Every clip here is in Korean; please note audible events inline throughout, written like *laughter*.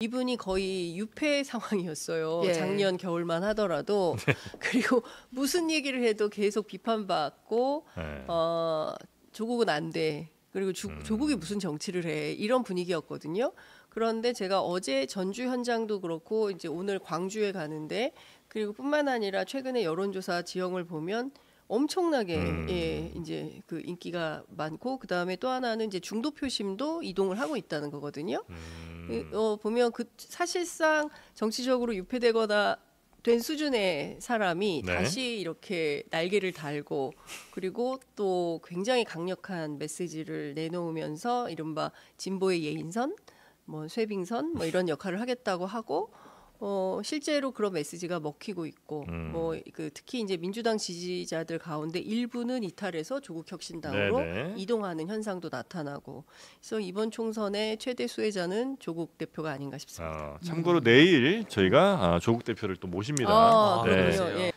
이분이 거의 유폐 *laughs* 상황이었어요. 예. 작년 겨울만 하더라도 *laughs* 네. 그리고 무슨 얘기를 해도 계속 비판받고 네. 어, 조국은 안 돼. 그리고 주, 음. 조국이 무슨 정치를 해 이런 분위기였거든요. 그런데 제가 어제 전주 현장도 그렇고 이제 오늘 광주에 가는데 그리고 뿐만 아니라 최근에 여론조사 지형을 보면 엄청나게 음. 예, 이제 그 인기가 많고 그 다음에 또 하나는 이제 중도 표심도 이동을 하고 있다는 거거든요. 음. 음. 어, 보면 그 사실상 정치적으로 유폐되거나 된 수준의 사람이 네. 다시 이렇게 날개를 달고 그리고 또 굉장히 강력한 메시지를 내놓으면서 이른바 진보의 예인선, 뭐 쇠빙선 뭐 이런 역할을 하겠다고 하고 어, 실제로 그런 메시지가 먹히고 있고 음. 뭐그 특히 이제 민주당 지지자들 가운데 일부는 이탈해서 조국 혁신당으로 네네. 네. 이동하는 현상도 나타나고 그래서 이번 총선의 최대 수혜자는 조국 대표가 아닌가 싶습니다. 아, 참고로 음. 내일 저희가 아, 조국 대표를 또 모십니다. 아, 네. 네.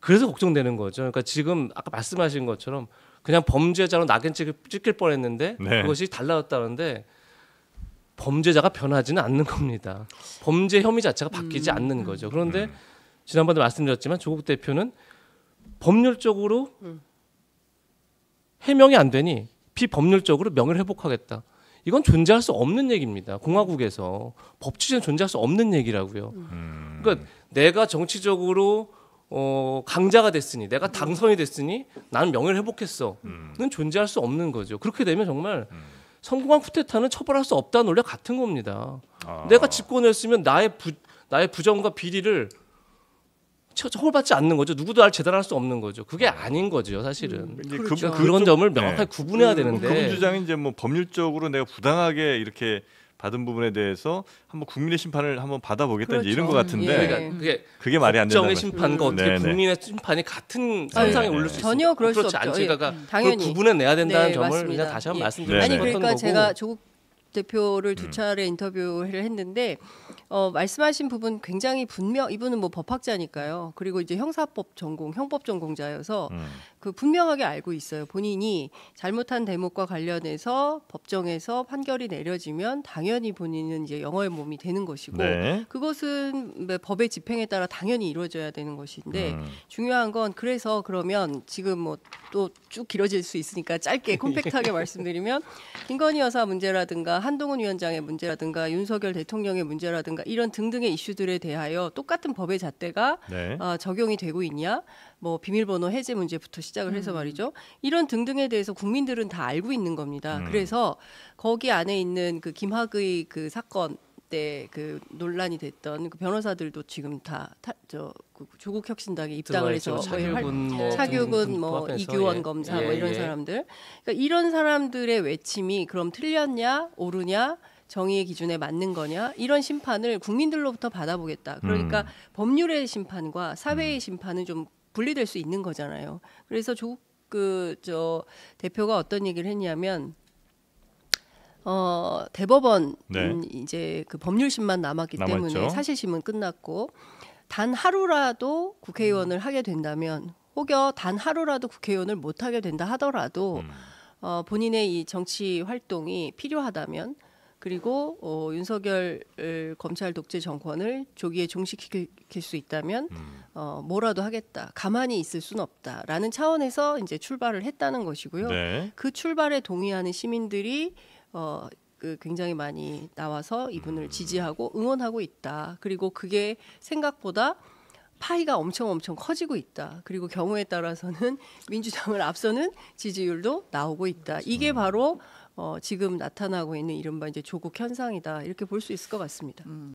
그래서 걱정되는 거죠. 그러니까 지금 아까 말씀하신 것처럼 그냥 범죄자로 낙인 찍을, 찍힐 뻔했는데 네. 그것이 달라졌다는데 범죄자가 변하지는 않는 겁니다. 범죄 혐의 자체가 바뀌지 음. 않는 거죠. 그런데 음. 지난번에 말씀드렸지만 조국 대표는 법률적으로 음. 해명이 안 되니 비법률적으로 명예를 회복하겠다. 이건 존재할 수 없는 얘기입니다. 공화국에서 법치는 존재할 수 없는 얘기라고요. 음. 음. 그러니까 내가 정치적으로 어, 강자가 됐으니 내가 당선이 됐으니 나는 명예를 회복했어는 존재할 수 없는 거죠. 그렇게 되면 정말 성공한 쿠데타는 처벌할 수 없다는 원래 같은 겁니다. 아. 내가 집권했으면 나의 부, 나의 부정과 비리를 처벌받지 않는 거죠. 누구도 날 재단할 수 없는 거죠. 그게 아. 아닌 거죠, 사실은. 음, 그렇죠. 그, 런 점을 명확하게 네. 구분해야 음, 되는데. 그 뭐 주장이 이제 뭐 법률적으로 내가 부당하게 이렇게 받은 부분에 대해서 한번 국민의 심판을 한번 받아보겠다 그렇죠. 이런것 같은데 예. 그러니까 그게 그게 말이 안 된다는 정의 심판과 음. 어떻게 네네. 국민의 심판이 같은 선상에 네. 올릴 수 전혀 있습니 그럴 수 그렇지 없죠. 않지가가 예. 당연히 그 구분해 내야 된다는 네, 점을 맞습니다. 그냥 다시 한번 예. 말씀드리는 아니 네. 그러니까 거고. 제가 조국 대표를 두 음. 차례 인터뷰를 했는데 어, 말씀하신 부분 굉장히 분명 이분은 뭐 법학자니까요. 그리고 이제 형사법 전공, 형법 전공자여서 음. 그 분명하게 알고 있어요. 본인이 잘못한 대목과 관련해서 법정에서 판결이 내려지면 당연히 본인은 이제 영어의 몸이 되는 것이고 네. 그것은 뭐 법의 집행에 따라 당연히 이루어져야 되는 것인데 음. 중요한 건 그래서 그러면 지금 뭐 또 쭉 길어질 수 있으니까 짧게 *laughs* 콤팩트하게 예. 말씀드리면 인건이 여사 문제라든가 한동훈 위원장의 문제라든가 윤석열 대통령의 문제라든가 이런 등등의 이슈들에 대하여 똑같은 법의 잣대가 네. 어, 적용이 되고 있냐 뭐 비밀번호 해제 문제부터 시작을 해서 음. 말이죠 이런 등등에 대해서 국민들은 다 알고 있는 겁니다 음. 그래서 거기 안에 있는 그 김학의 그 사건 때그 논란이 됐던 그 변호사들도 지금 다저 그 조국 혁신당에 입당을 해서 차규군, 뭐, 차규군 뭐, 뭐 이규원 예. 검사 뭐 예, 뭐 이런 예. 사람들 그러니까 이런 사람들의 외침이 그럼 틀렸냐 오르냐 정의의 기준에 맞는 거냐 이런 심판을 국민들로부터 받아보겠다 그러니까 음. 법률의 심판과 사회의 음. 심판은 좀 분리될 수 있는 거잖아요 그래서 조국 그저 대표가 어떤 얘기를 했냐면 어, 대법원 네. 음, 이제 그 법률심만 남았기 남았죠. 때문에 사실심은 끝났고 단 하루라도 국회의원을 음. 하게 된다면 혹여 단 하루라도 국회의원을 못 하게 된다 하더라도 음. 어, 본인의 이 정치 활동이 필요하다면 그리고 어, 윤석열 검찰 독재 정권을 조기에 종식시킬 수 있다면 음. 어, 뭐라도 하겠다. 가만히 있을 수는 없다라는 차원에서 이제 출발을 했다는 것이고요. 네. 그 출발에 동의하는 시민들이 어, 그 굉장히 많이 나와서 이분을 지지하고 응원하고 있다. 그리고 그게 생각보다 파이가 엄청 엄청 커지고 있다. 그리고 경우에 따라서는 *laughs* 민주당을 앞서는 지지율도 나오고 있다. 이게 음. 바로 어, 지금 나타나고 있는 이른바 이제 조국 현상이다. 이렇게 볼 수 있을 것 같습니다. 음.